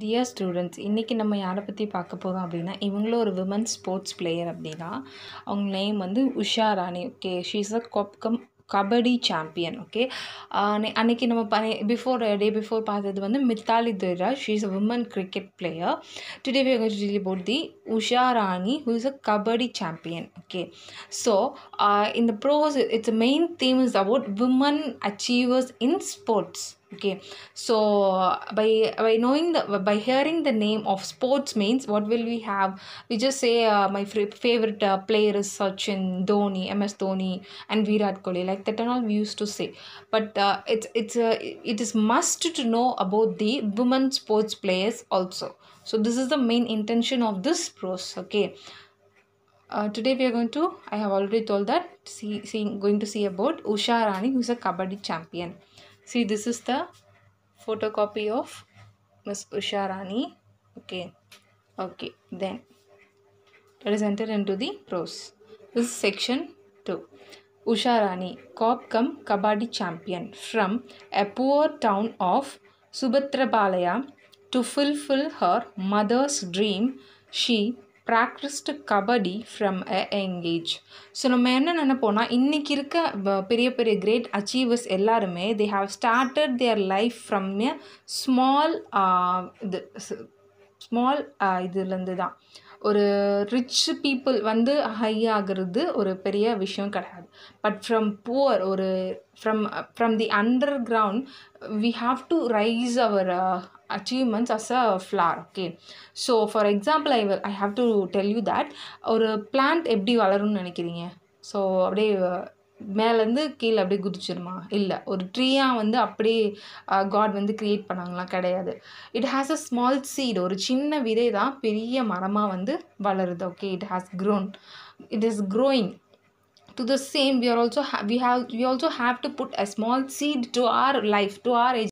Dear students இன்றைக்கி நம்ம யாரை பற்றி பார்க்க போகிறோம் அப்படின்னா இவங்களும் ஒரு விமன் ஸ்போர்ட்ஸ் பிளேயர் அப்படின்னா அவங்க நேம் வந்து Usha Rani okay she is a கொப்கம் கபடி சாம்பியன் ஓகே அன்னைக்கு நம்ம பண்ணி பிஃபோர் டே பிஃபோர் பார்த்தது வந்து மித்தாலி துரா she is a woman cricket player today we got the the Usha Rani who is a kabaddi champion okay so இந்த bros it's main theme is about women achievers in sports okay so by by knowing the by hearing the name of sports means what will we have we just say uh, my favorite uh, player is sachin dhoni ms dhoni and virat kohli like that and all we used to say but uh, it's it's uh, it is must to know about the women sports players also so this is the main intention of this prose. okay uh, today we are going to i have already told that see seeing going to see about usha rani who is a kabaddi champion See, this is the photocopy of Miss Rani. Okay. Okay. Then let us enter into the prose. This is section 2. Rani, cop cum kabaddi champion from a poor town of Subatrabalaya to fulfill her mother's dream, she practised kabaddi from a age so நம்ம என்ன நினைப்போம்னா இன்றைக்கி இருக்க பெரிய பெரிய great achievers எல்லாருமே they have started their life from small இது small இதுலேருந்து தான் ஒரு ரிச் பீப்புள் வந்து ஹை ஆகிறது ஒரு பெரிய விஷயம் கிடையாது பட் ஃப்ரம் புவர் ஒரு from from the underground we have to rise our achievements as a flower okay so for example I I have to tell you that ஒரு plant எப்படி வளரும்னு நினைக்கிறீங்க ஸோ அப்படியே மேலேருந்து கீழே அப்படியே குதிச்சிருமா இல்லை ஒரு ட்ரீயாக வந்து அப்படியே காட் வந்து க்ரியேட் பண்ணாங்களாம் கிடையாது it has a small seed ஒரு சின்ன விதை தான் பெரிய மரமாக வந்து வளருது okay it has grown it is growing to the same we are also we have we also have to put a small seed to our life to our edge